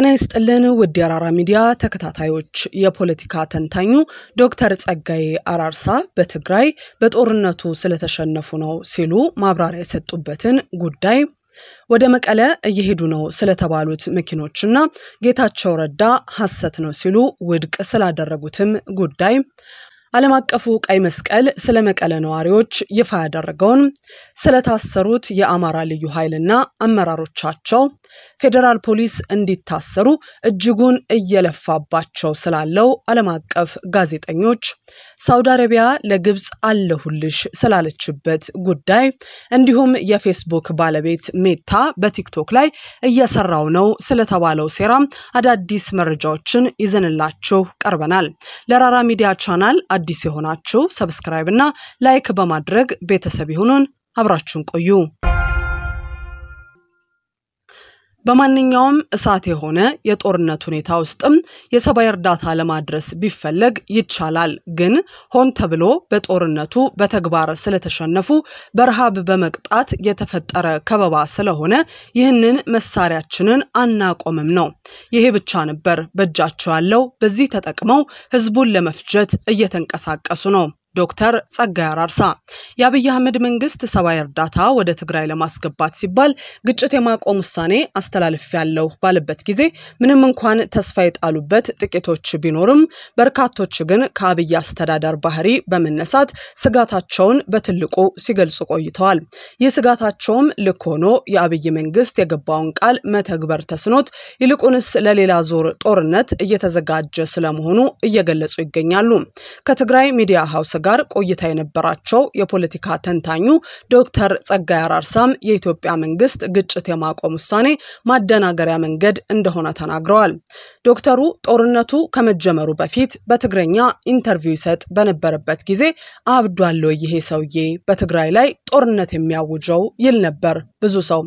ጤና ይስጥልን ውድ የአራራ ሚዲያ ተከታታዮች፣ የፖለቲካ ተንታኙ ዶክተር ጸጋዬ አራርሳ በትግራይ በጦርነቱ ስለተሸነፉ ነው ሲሉ ማብራሪያ የሰጡበትን ጉዳይ ወደ መቀለ እየሄዱ ነው ስለተባሉት መኪኖችና ጌታቸው ረዳ ሐሰት ነው ሲሉ ውድቅ ስላደረጉትም ጉዳይ ዓለም አቀፉ ቀይ መስቀል ስለ መቀለ ነዋሪዎች ይፋ ያደረገውን ስለታሰሩት የአማራ ልዩ ኃይልና አመራሮቻቸው ፌዴራል ፖሊስ እንዲታሰሩ እጅጉን እየለፋባቸው ስላለው ዓለም አቀፍ ጋዜጠኞች ሳውዲ አረቢያ ለግብፅ አለሁልሽ ስላለችበት ጉዳይ እንዲሁም የፌስቡክ ባለቤት ሜታ በቲክቶክ ላይ እየሰራው ነው ስለተባለው ሴራ አዳዲስ መረጃዎችን ይዘንላችሁ ቀርበናል። ለራራ ሚዲያ ቻናል አዲስ የሆናችሁ ሰብስክራይብ እና ላይክ በማድረግ ቤተሰብ ይሁኑን። አብራችሁን ቆዩ። በማንኛውም እሳት የሆነ የጦርነት ሁኔታ ውስጥም የሰብአዊ እርዳታ ለማድረስ ቢፈለግ ይቻላል። ግን ሆን ተብሎ በጦርነቱ በተግባር ስለተሸነፉ በረሃብ በመቅጣት የተፈጠረ ከበባ ስለሆነ ይህንን መሳሪያችንን አናቆምም ነው። ይሄ ብቻ ነበር በእጃቸው ያለው። በዚህ ተጠቅመው ህዝቡን ለመፍጀት እየተንቀሳቀሱ ነው። ዶክተር ጸጋይ አራርሳ የአብይ አህመድ መንግስት ሰብአዊ እርዳታ ወደ ትግራይ ለማስገባት ሲባል ግጭት የማቆም ውሳኔ አስተላልፍ ያለው ባለበት ጊዜ ምንም እንኳን ተስፋ የጣሉበት ጥቂቶች ቢኖርም በርካቶች ግን ከአብይ አስተዳደር ባህሪ በመነሳት ስጋታቸውን በትልቁ ሲገልጹ ቆይተዋል። ይህ ስጋታቸውም ልክ ሆኖ የአብይ መንግስት የገባውን ቃል መተግበር ተስኖት ይልቁንስ ለሌላ ዙር ጦርነት እየተዘጋጀ ስለመሆኑ እየገለጹ ይገኛሉ። ከትግራይ ሚዲያ ሀውስ ጋር ቆይታ የነበራቸው የፖለቲካ ተንታኙ ዶክተር ጸጋይ አራርሳም የኢትዮጵያ መንግስት ግጭት የማቆም ውሳኔ ማደናገሪያ መንገድ እንደሆነ ተናግረዋል። ዶክተሩ ጦርነቱ ከመጀመሩ በፊት በትግረኛ ኢንተርቪው ይሰጥ በነበረበት ጊዜ አብዷለው ይሄ ሰውዬ በትግራይ ላይ ጦርነት የሚያውጀው ይል ነበር ብዙ ሰው።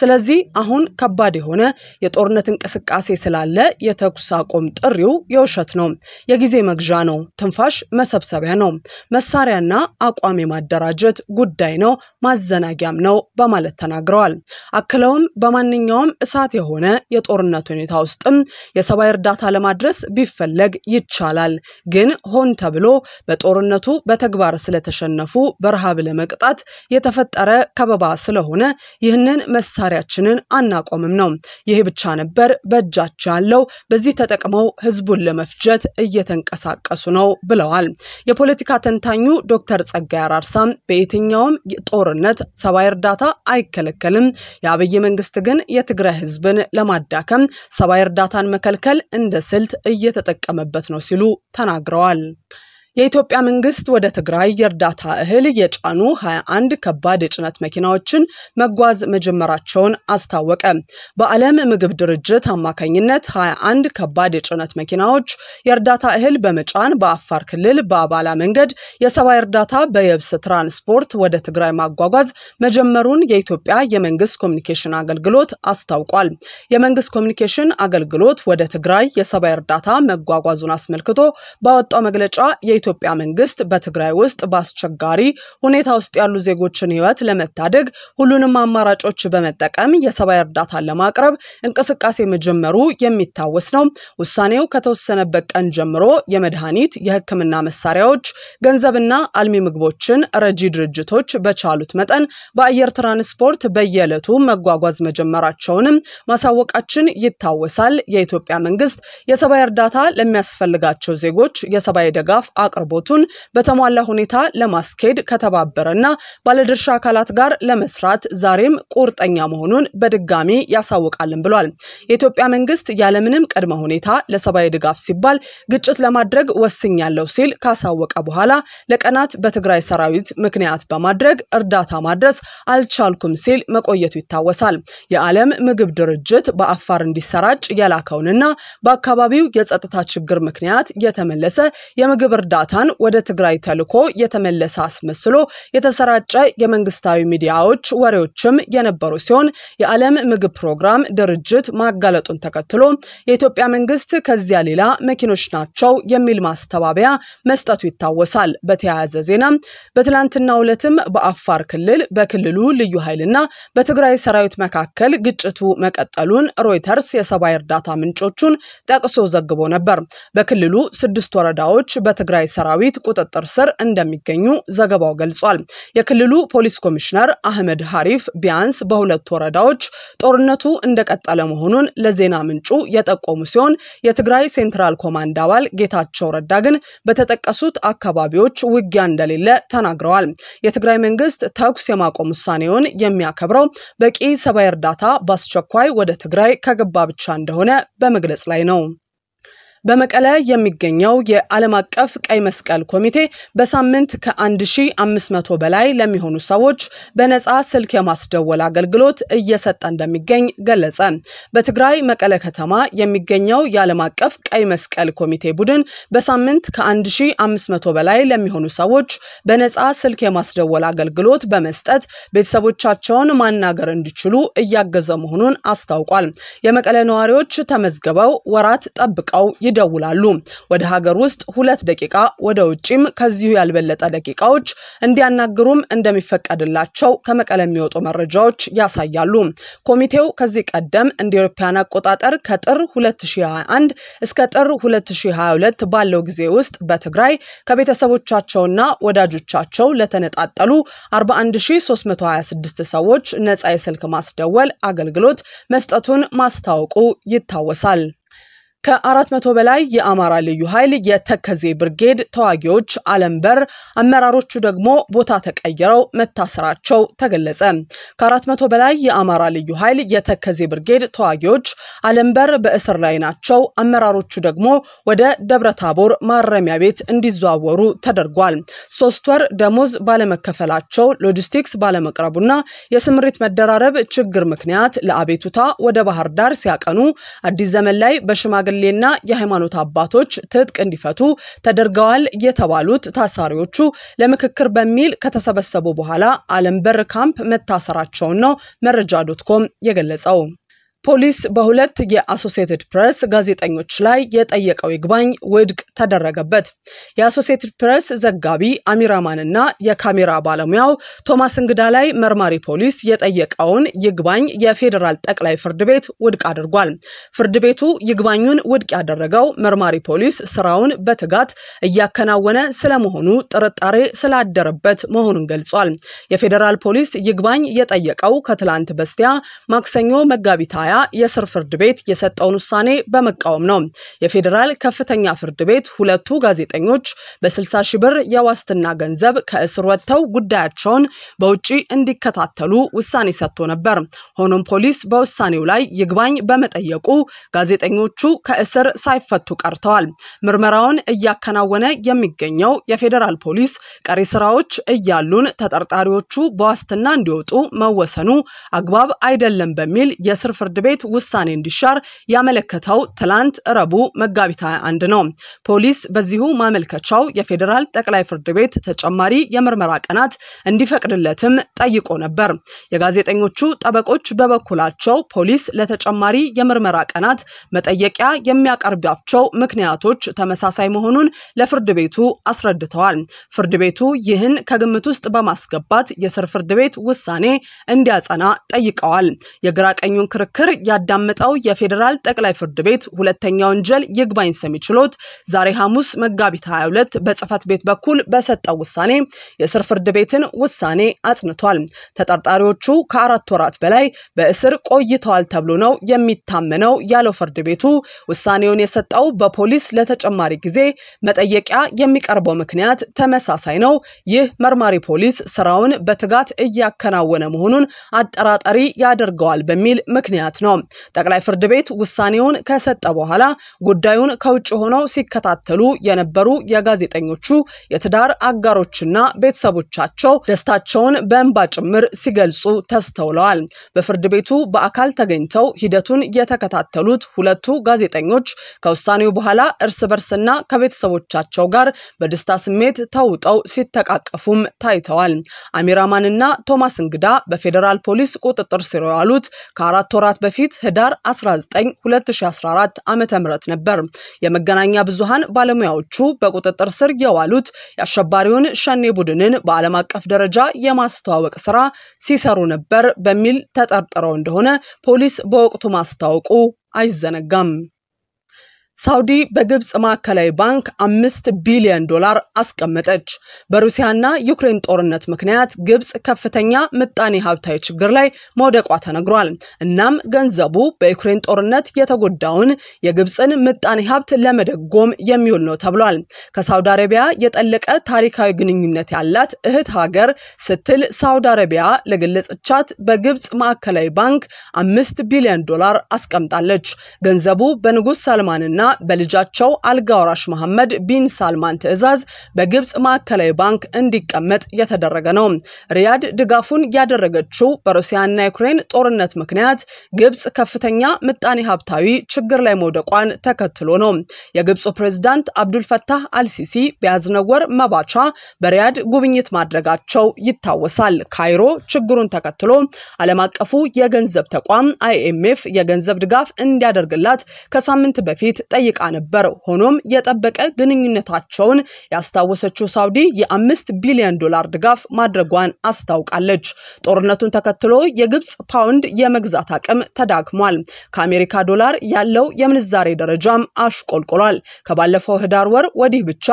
ስለዚህ አሁን ከባድ የሆነ የጦርነት እንቅስቃሴ ስላለ የተኩስ አቁም ጥሪው የውሸት ነው፣ የጊዜ መግዣ ነው፣ ትንፋሽ መሰብሰቢያ ነው። መሳሪያና አቋም የማደራጀት ጉዳይ ነው፣ ማዘናጊያም ነው በማለት ተናግረዋል። አክለውም በማንኛውም እሳት የሆነ የጦርነት ሁኔታ ውስጥም የሰብአዊ እርዳታ ለማድረስ ቢፈለግ ይቻላል፣ ግን ሆን ተብሎ በጦርነቱ በተግባር ስለተሸነፉ በረሃብ ለመቅጣት የተፈጠረ ከበባ ስለሆነ ይህንን መሳሪያችንን አናቆምም ነው። ይህ ብቻ ነበር በእጃቸው ያለው። በዚህ ተጠቅመው ህዝቡን ለመፍጀት እየተንቀሳቀሱ ነው ብለዋል። የፖለቲካ ተንታኙ ዶክተር ጸጋይ አራርሳ በየትኛውም ጦርነት ሰብአዊ እርዳታ አይከለከልም፣ የአብይ መንግስት ግን የትግራይ ህዝብን ለማዳከም ሰብአዊ እርዳታን መከልከል እንደ ስልት እየተጠቀመበት ነው ሲሉ ተናግረዋል። የኢትዮጵያ መንግስት ወደ ትግራይ የእርዳታ እህል የጫኑ 21 ከባድ የጭነት መኪናዎችን መጓዝ መጀመራቸውን አስታወቀ። በዓለም ምግብ ድርጅት አማካኝነት 21 ከባድ የጭነት መኪናዎች የእርዳታ እህል በመጫን በአፋር ክልል በአባላ መንገድ የሰብአዊ እርዳታ በየብስ ትራንስፖርት ወደ ትግራይ ማጓጓዝ መጀመሩን የኢትዮጵያ የመንግስት ኮሚኒኬሽን አገልግሎት አስታውቋል። የመንግስት ኮሚኒኬሽን አገልግሎት ወደ ትግራይ የሰብአዊ እርዳታ መጓጓዙን አስመልክቶ ባወጣው መግለጫ የኢትዮጵያ መንግስት በትግራይ ውስጥ በአስቸጋሪ ሁኔታ ውስጥ ያሉ ዜጎችን ህይወት ለመታደግ ሁሉንም አማራጮች በመጠቀም የሰብአዊ እርዳታን ለማቅረብ እንቅስቃሴ መጀመሩ የሚታወስ ነው። ውሳኔው ከተወሰነበት ቀን ጀምሮ የመድኃኒት፣ የህክምና መሳሪያዎች፣ ገንዘብና አልሚ ምግቦችን ረጂ ድርጅቶች በቻሉት መጠን በአየር ትራንስፖርት በየዕለቱ መጓጓዝ መጀመራቸውንም ማሳወቃችን ይታወሳል። የኢትዮጵያ መንግስት የሰብአዊ እርዳታ ለሚያስፈልጋቸው ዜጎች የሰብአዊ ድጋፍ አቅርቦ አቅርቦቱን በተሟላ ሁኔታ ለማስኬድ ከተባበረና ባለድርሻ አካላት ጋር ለመስራት ዛሬም ቁርጠኛ መሆኑን በድጋሚ ያሳውቃልን ብሏል። የኢትዮጵያ መንግስት ያለምንም ቅድመ ሁኔታ ለሰብአዊ ድጋፍ ሲባል ግጭት ለማድረግ ወስኛለሁ ሲል ካሳወቀ በኋላ ለቀናት በትግራይ ሰራዊት ምክንያት በማድረግ እርዳታ ማድረስ አልቻልኩም ሲል መቆየቱ ይታወሳል። የዓለም ምግብ ድርጅት በአፋር እንዲሰራጭ የላከውንና በአካባቢው የጸጥታ ችግር ምክንያት የተመለሰ የምግብ እርዳታ እርዳታን ወደ ትግራይ ተልኮ የተመለሰ አስመስሎ የተሰራጨ የመንግስታዊ ሚዲያዎች ወሬዎችም የነበሩ ሲሆን የዓለም ምግብ ፕሮግራም ድርጅት ማጋለጡን ተከትሎ የኢትዮጵያ መንግስት ከዚያ ሌላ መኪኖች ናቸው የሚል ማስተባበያ መስጠቱ ይታወሳል። በተያያዘ ዜና በትላንትናው ዕለትም በአፋር ክልል በክልሉ ልዩ ኃይልና በትግራይ ሰራዊት መካከል ግጭቱ መቀጠሉን ሮይተርስ የሰብአዊ እርዳታ ምንጮቹን ጠቅሶ ዘግቦ ነበር። በክልሉ ስድስት ወረዳዎች በትግራይ በትግራይ ሰራዊት ቁጥጥር ስር እንደሚገኙ ዘገባው ገልጿል። የክልሉ ፖሊስ ኮሚሽነር አህመድ ሀሪፍ ቢያንስ በሁለት ወረዳዎች ጦርነቱ እንደቀጠለ መሆኑን ለዜና ምንጩ የጠቆሙ ሲሆን የትግራይ ሴንትራል ኮማንድ አባል ጌታቸው ረዳ ግን በተጠቀሱት አካባቢዎች ውጊያ እንደሌለ ተናግረዋል። የትግራይ መንግስት ተኩስ የማቆም ውሳኔውን የሚያከብረው በቂ ሰብአዊ እርዳታ በአስቸኳይ ወደ ትግራይ ከገባ ብቻ እንደሆነ በመግለጽ ላይ ነው። በመቀለ የሚገኘው የዓለም አቀፍ ቀይ መስቀል ኮሚቴ በሳምንት ከ1500 በላይ ለሚሆኑ ሰዎች በነፃ ስልክ የማስደወል አገልግሎት እየሰጠ እንደሚገኝ ገለጸ። በትግራይ መቀለ ከተማ የሚገኘው የዓለም አቀፍ ቀይ መስቀል ኮሚቴ ቡድን በሳምንት ከ1500 በላይ ለሚሆኑ ሰዎች በነፃ ስልክ የማስደወል አገልግሎት በመስጠት ቤተሰቦቻቸውን ማናገር እንዲችሉ እያገዘ መሆኑን አስታውቋል። የመቀለ ነዋሪዎች ተመዝግበው ወራት ጠብቀው ይደውላሉ። ወደ ሀገር ውስጥ ሁለት ደቂቃ ወደ ውጭም ከዚሁ ያልበለጠ ደቂቃዎች እንዲያናግሩም እንደሚፈቀድላቸው ከመቀለ የሚወጡ መረጃዎች ያሳያሉ። ኮሚቴው ከዚህ ቀደም እንደ አውሮፓውያን አቆጣጠር ከጥር 2021 እስከ ጥር 2022 ባለው ጊዜ ውስጥ በትግራይ ከቤተሰቦቻቸውና ወዳጆቻቸው ለተነጣጠሉ 41326 ሰዎች ነፃ የስልክ ማስደወል አገልግሎት መስጠቱን ማስታወቁ ይታወሳል። ከአራት መቶ በላይ የአማራ ልዩ ኃይል የተከዜ ብርጌድ ተዋጊዎች አለምበር፣ አመራሮቹ ደግሞ ቦታ ተቀይረው መታሰራቸው ተገለጸ። ከአራት መቶ በላይ የአማራ ልዩ ኃይል የተከዜ ብርጌድ ተዋጊዎች አለምበር በእስር ላይ ናቸው። አመራሮቹ ደግሞ ወደ ደብረታቦር ማረሚያ ቤት እንዲዘዋወሩ ተደርጓል። ሶስት ወር ደሞዝ ባለመከፈላቸው፣ ሎጂስቲክስ ባለመቅረቡና የስምሪት መደራረብ ችግር ምክንያት ለአቤቱታ ወደ ባህር ዳር ሲያቀኑ አዲስ ዘመን ላይ በሽማግሌ ሽማግሌና የሃይማኖት አባቶች ትጥቅ እንዲፈቱ ተደርገዋል የተባሉት ታሳሪዎቹ ለምክክር በሚል ከተሰበሰቡ በኋላ አለም በር ካምፕ መታሰራቸውን ነው መረጃ ዶትኮም የገለጸው። ፖሊስ በሁለት የአሶሴትድ ፕሬስ ጋዜጠኞች ላይ የጠየቀው ይግባኝ ውድቅ ተደረገበት። የአሶሴትድ ፕሬስ ዘጋቢ አሚራማንና የካሜራ ባለሙያው ቶማስ እንግዳ ላይ መርማሪ ፖሊስ የጠየቀውን ይግባኝ የፌዴራል ጠቅላይ ፍርድ ቤት ውድቅ አድርጓል። ፍርድ ቤቱ ይግባኙን ውድቅ ያደረገው መርማሪ ፖሊስ ስራውን በትጋት እያከናወነ ስለመሆኑ ጥርጣሬ ስላደረበት መሆኑን ገልጿል። የፌዴራል ፖሊስ ይግባኝ የጠየቀው ከትላንት በስቲያ ማክሰኞ መጋቢት ሃያ የስር ፍርድ ቤት የሰጠውን ውሳኔ በመቃወም ነው። የፌዴራል ከፍተኛ ፍርድ ቤት ሁለቱ ጋዜጠኞች በ60 ሺህ ብር የዋስትና ገንዘብ ከእስር ወጥተው ጉዳያቸውን በውጭ እንዲከታተሉ ውሳኔ ሰጥቶ ነበር። ሆኖም ፖሊስ በውሳኔው ላይ ይግባኝ በመጠየቁ ጋዜጠኞቹ ከእስር ሳይፈቱ ቀርተዋል። ምርመራውን እያከናወነ የሚገኘው የፌዴራል ፖሊስ ቀሪ ስራዎች እያሉን ተጠርጣሪዎቹ በዋስትና እንዲወጡ መወሰኑ አግባብ አይደለም በሚል የስር ፍርድ ቤት ውሳኔ እንዲሻር ያመለከተው ትላንት ረቡዕ መጋቢት 21 ነው። ፖሊስ በዚሁ ማመልከቻው የፌዴራል ጠቅላይ ፍርድ ቤት ተጨማሪ የምርመራ ቀናት እንዲፈቅድለትም ጠይቆ ነበር። የጋዜጠኞቹ ጠበቆች በበኩላቸው ፖሊስ ለተጨማሪ የምርመራ ቀናት መጠየቂያ የሚያቀርባቸው ምክንያቶች ተመሳሳይ መሆኑን ለፍርድ ቤቱ አስረድተዋል። ፍርድ ቤቱ ይህን ከግምት ውስጥ በማስገባት የስር ፍርድ ቤት ውሳኔ እንዲያጸና ጠይቀዋል። የግራ ቀኙን ክርክር ምስክር ያዳመጠው የፌዴራል ጠቅላይ ፍርድ ቤት ሁለተኛ ወንጀል ይግባኝ ሰሚ ችሎት ዛሬ ሐሙስ መጋቢት 22 በጽህፈት ቤት በኩል በሰጠው ውሳኔ የስር ፍርድ ቤትን ውሳኔ አጽንቷል። ተጠርጣሪዎቹ ከአራት ወራት በላይ በእስር ቆይተዋል ተብሎ ነው የሚታመነው ያለው ፍርድ ቤቱ ውሳኔውን የሰጠው በፖሊስ ለተጨማሪ ጊዜ መጠየቂያ የሚቀርበው ምክንያት ተመሳሳይ ነው። ይህ መርማሪ ፖሊስ ስራውን በትጋት እያከናወነ መሆኑን አጠራጣሪ ያደርገዋል በሚል ምክንያት ማለት ነው። ጠቅላይ ፍርድ ቤት ውሳኔውን ከሰጠ በኋላ ጉዳዩን ከውጭ ሆነው ሲከታተሉ የነበሩ የጋዜጠኞቹ የትዳር አጋሮችና ቤተሰቦቻቸው ደስታቸውን በእንባ ጭምር ሲገልጹ ተስተውለዋል። በፍርድ ቤቱ በአካል ተገኝተው ሂደቱን የተከታተሉት ሁለቱ ጋዜጠኞች ከውሳኔው በኋላ እርስ በርስና ከቤተሰቦቻቸው ጋር በደስታ ስሜት ተውጠው ሲተቃቀፉም ታይተዋል። አሚራማንና ቶማስ እንግዳ በፌዴራል ፖሊስ ቁጥጥር ስር የዋሉት ከአራት ወራት በፊት ህዳር 19 2014 ዓ ም ነበር የመገናኛ ብዙሃን ባለሙያዎቹ በቁጥጥር ስር የዋሉት የአሸባሪውን ሸኔ ቡድንን በዓለም አቀፍ ደረጃ የማስተዋወቅ ስራ ሲሰሩ ነበር በሚል ተጠርጥረው እንደሆነ ፖሊስ በወቅቱ ማስታወቁ አይዘነጋም። ሳውዲ በግብፅ ማዕከላዊ ባንክ አምስት ቢሊዮን ዶላር አስቀመጠች። በሩሲያና ዩክሬን ጦርነት ምክንያት ግብፅ ከፍተኛ ምጣኔ ሀብታዊ ችግር ላይ መውደቋ ተነግሯል። እናም ገንዘቡ በዩክሬን ጦርነት የተጎዳውን የግብፅን ምጣኔ ሀብት ለመደጎም የሚውል ነው ተብሏል። ከሳውዲ አረቢያ የጠለቀ ታሪካዊ ግንኙነት ያላት እህት ሀገር ስትል ሳውዲ አረቢያ ለገለጸቻት በግብፅ ማዕከላዊ ባንክ አምስት ቢሊዮን ዶላር አስቀምጣለች። ገንዘቡ በንጉስ ሰልማንና በልጃቸው አልጋወራሽ መሐመድ ቢን ሳልማን ትዕዛዝ በግብፅ ማዕከላዊ ባንክ እንዲቀመጥ የተደረገ ነው። ሪያድ ድጋፉን ያደረገችው በሩሲያና ዩክሬን ጦርነት ምክንያት ግብፅ ከፍተኛ ምጣኔ ሀብታዊ ችግር ላይ መውደቋን ተከትሎ ነው። የግብፁ ፕሬዝዳንት አብዱልፈታህ አልሲሲ ቢያዝነወር መባቻ በሪያድ ጉብኝት ማድረጋቸው ይታወሳል። ካይሮ ችግሩን ተከትሎ ዓለም አቀፉ የገንዘብ ተቋም አይኤምኤፍ የገንዘብ ድጋፍ እንዲያደርግላት ከሳምንት በፊት ጠይቃ ነበር። ሆኖም የጠበቀ ግንኙነታቸውን ያስታወሰችው ሳውዲ የአምስት ቢሊዮን ዶላር ድጋፍ ማድረጓን አስታውቃለች። ጦርነቱን ተከትሎ የግብፅ ፓውንድ የመግዛት አቅም ተዳክሟል። ከአሜሪካ ዶላር ያለው የምንዛሬ ደረጃም አሽቆልቁሏል። ከባለፈው ህዳር ወር ወዲህ ብቻ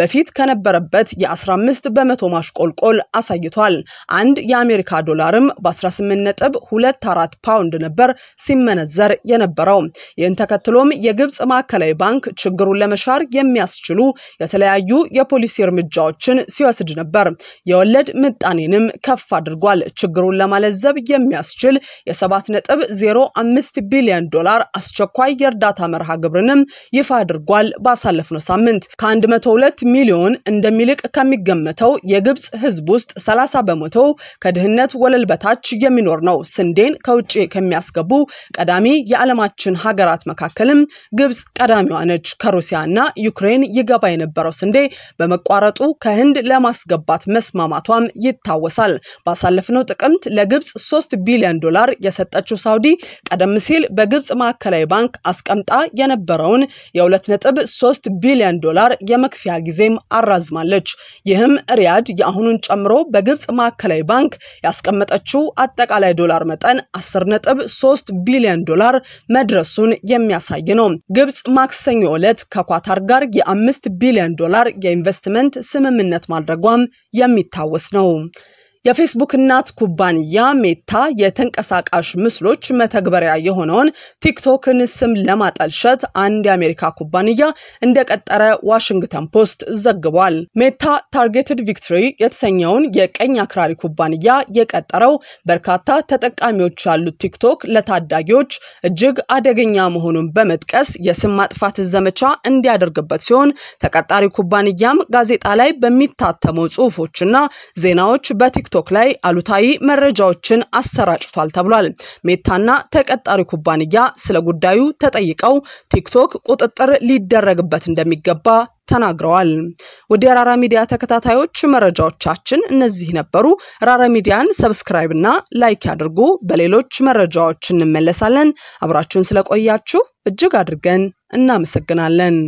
በፊት ከነበረበት የ15 በመቶ ማሽቆልቆል አሳይቷል። አንድ የአሜሪካ ዶላርም በ 18 24 ፓውንድ ነበር ሲመነዘር የነበረው። ይህን ተከትሎም የግብፅ ማ ማዕከላዊ ባንክ ችግሩን ለመሻር የሚያስችሉ የተለያዩ የፖሊሲ እርምጃዎችን ሲወስድ ነበር። የወለድ ምጣኔንም ከፍ አድርጓል። ችግሩን ለማለዘብ የሚያስችል የ7.05 ቢሊዮን ዶላር አስቸኳይ የእርዳታ መርሃ ግብርንም ይፋ አድርጓል። ባሳለፍነው ሳምንት ከ102 ሚሊዮን እንደሚልቅ ከሚገመተው የግብፅ ህዝብ ውስጥ 30 በመቶ ከድህነት ወለል በታች የሚኖር ነው። ስንዴን ከውጭ ከሚያስገቡ ቀዳሚ የዓለማችን ሀገራት መካከልም ግብፅ ቀዳሚዋ ነች። ከሩሲያ እና ዩክሬን ይገባ የነበረው ስንዴ በመቋረጡ ከህንድ ለማስገባት መስማማቷም ይታወሳል። ባሳለፍነው ጥቅምት ለግብፅ 3 ቢሊዮን ዶላር የሰጠችው ሳውዲ ቀደም ሲል በግብፅ ማዕከላዊ ባንክ አስቀምጣ የነበረውን የ2.3 ቢሊዮን ዶላር የመክፊያ ጊዜም አራዝማለች። ይህም ሪያድ የአሁኑን ጨምሮ በግብፅ ማዕከላዊ ባንክ ያስቀመጠችው አጠቃላይ ዶላር መጠን 10.3 ቢሊዮን ዶላር መድረሱን የሚያሳይ ነው። ግብፅ ማክሰኞ ዕለት ከኳታር ጋር የአምስት ቢሊዮን ዶላር የኢንቨስትመንት ስምምነት ማድረጓም የሚታወስ ነው። የፌስቡክ እናት ኩባንያ ሜታ የተንቀሳቃሽ ምስሎች መተግበሪያ የሆነውን ቲክቶክን ስም ለማጠልሸት አንድ የአሜሪካ ኩባንያ እንደቀጠረ ዋሽንግተን ፖስት ዘግቧል። ሜታ ታርጌትድ ቪክትሪ የተሰኘውን የቀኝ አክራሪ ኩባንያ የቀጠረው በርካታ ተጠቃሚዎች ያሉት ቲክቶክ ለታዳጊዎች እጅግ አደገኛ መሆኑን በመጥቀስ የስም ማጥፋት ዘመቻ እንዲያደርግበት ሲሆን ተቀጣሪ ኩባንያም ጋዜጣ ላይ በሚታተመው ጽሑፎችና ዜናዎች በቲክ ቲክቶክ ላይ አሉታዊ መረጃዎችን አሰራጭቷል ተብሏል። ሜታና ተቀጣሪ ኩባንያ ስለ ጉዳዩ ተጠይቀው ቲክቶክ ቁጥጥር ሊደረግበት እንደሚገባ ተናግረዋል። ወደ ራራ ሚዲያ ተከታታዮች መረጃዎቻችን እነዚህ ነበሩ። ራራ ሚዲያን ሰብስክራይብ እና ላይክ ያድርጉ። በሌሎች መረጃዎች እንመለሳለን። አብራችሁን ስለቆያችሁ እጅግ አድርገን እናመሰግናለን።